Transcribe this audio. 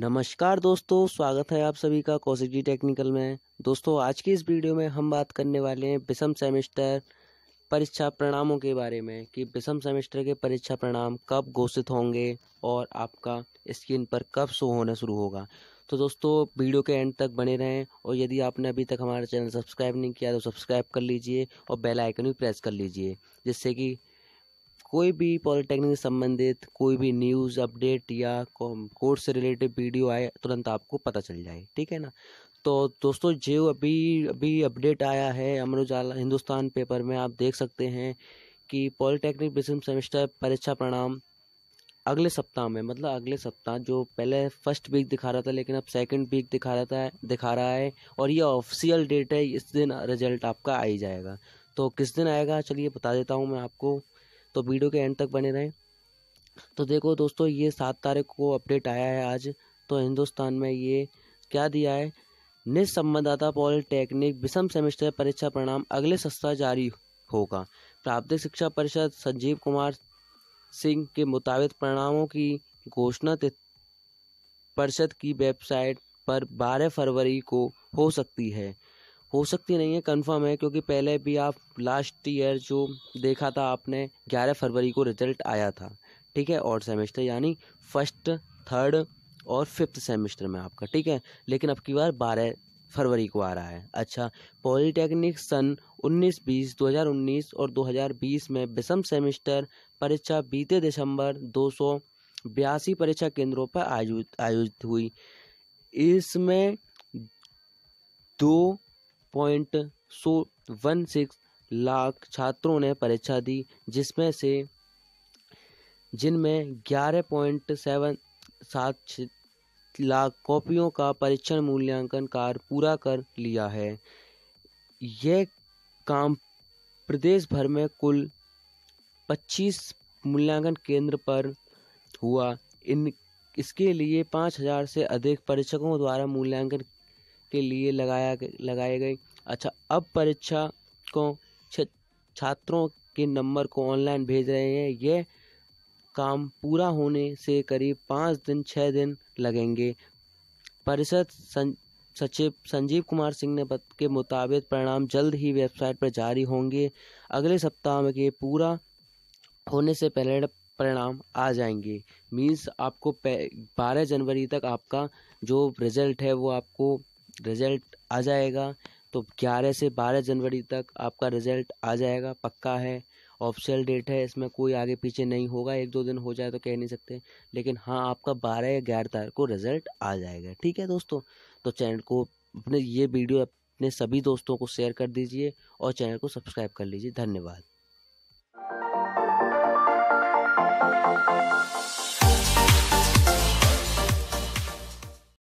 नमस्कार दोस्तों स्वागत है आप सभी का कौशिक जी टेक्निकल में दोस्तों आज की इस वीडियो में हम बात करने वाले हैं विषम सेमेस्टर परीक्षा परिणामों के बारे में कि विषम सेमेस्टर के परीक्षा परिणाम कब घोषित होंगे और आपका स्क्रीन पर कब शो होना शुरू होगा तो दोस्तों वीडियो के एंड तक बने रहें और यदि आपने अभी तक हमारा चैनल सब्सक्राइब नहीं किया तो सब्सक्राइब कर लीजिए और बेल आइकन भी प्रेस कर लीजिए जिससे कि कोई भी पॉलिटेक्निक से संबंधित कोई भी न्यूज़ अपडेट या कोर्स से रिलेटेड वीडियो आए तुरंत आपको पता चल जाए ठीक है ना तो दोस्तों जो अभी अभी अपडेट आया है अमर उजाला हिंदुस्तान पेपर में आप देख सकते हैं कि पॉलिटेक्निक बिजम सेमेस्टर परीक्षा परिणाम अगले सप्ताह में मतलब अगले सप्ताह जो पहले फर्स्ट वीक दिखा रहा था लेकिन अब सेकंड वीक दिखा रहा था दिखा रहा है और ये ऑफिशियल डेट है इस दिन रिजल्ट आपका आ ही जाएगा तो किस दिन आएगा चलिए बता देता हूँ मैं आपको तो वीडियो के एंड तक बने रहें तो देखो दोस्तों ये सात तारीख को अपडेट आया है आज तो हिंदुस्तान में ये क्या दिया है निसंबंधाता पॉलिटेक्निक विषम सेमेस्टर परीक्षा परिणाम अगले सप्ताह जारी होगा प्राथमिक शिक्षा परिषद संजीव कुमार सिंह के मुताबिक परिणामों की घोषणा परिषद की वेबसाइट पर 12 फरवरी को हो सकती है हो सकती नहीं है कंफर्म है क्योंकि पहले भी आप लास्ट ईयर जो देखा था आपने ग्यारह फरवरी को रिजल्ट आया था ठीक है और सेमेस्टर यानी फर्स्ट थर्ड और फिफ्थ सेमेस्टर में आपका ठीक है लेकिन अब की बार बारह फरवरी को आ रहा है अच्छा पॉलिटेक्निक सन उन्नीस बीस दो हज़ार उन्नीस और दो हज़ार बीस में विषम सेमेस्टर परीक्षा बीते दिसंबर दो सौ बयासी परीक्षा केंद्रों पर आयोजित आयोजित हुई इसमें दो पॉइंट सो वन सिक्स लाख छात्रों ने परीक्षा दी जिसमें से जिनमें ग्यारह पॉइंट सेवन सात लाख कॉपियों का परीक्षण मूल्यांकन कार्य पूरा कर लिया है यह काम प्रदेश भर में कुल 25 मूल्यांकन केंद्र पर हुआ इन इसके लिए 5000 से अधिक परीक्षकों द्वारा मूल्यांकन के लिए लगाया लगाए गए अच्छा अब परीक्षा को छात्रों के नंबर को ऑनलाइन भेज रहे हैं यह काम पूरा होने से करीब पाँच दिन छः दिन लगेंगे परिषद सं, सचिव संजीव कुमार सिंह ने के मुताबिक परिणाम जल्द ही वेबसाइट पर जारी होंगे अगले सप्ताह के पूरा होने से पहले परिणाम आ जाएंगे मीन्स आपको बारह जनवरी तक आपका जो रिज़ल्ट है वो आपको रिज़ल्ट आ जाएगा तो 11 से 12 जनवरी तक आपका रिजल्ट आ जाएगा पक्का है ऑफिशियल डेट है इसमें कोई आगे पीछे नहीं होगा एक दो दिन हो जाए तो कह नहीं सकते लेकिन हाँ आपका बारह या ग्यारह तारीख को रिजल्ट आ जाएगा ठीक है दोस्तों तो चैनल को अपने ये वीडियो अपने सभी दोस्तों को शेयर कर दीजिए और चैनल को सब्सक्राइब कर लीजिए धन्यवाद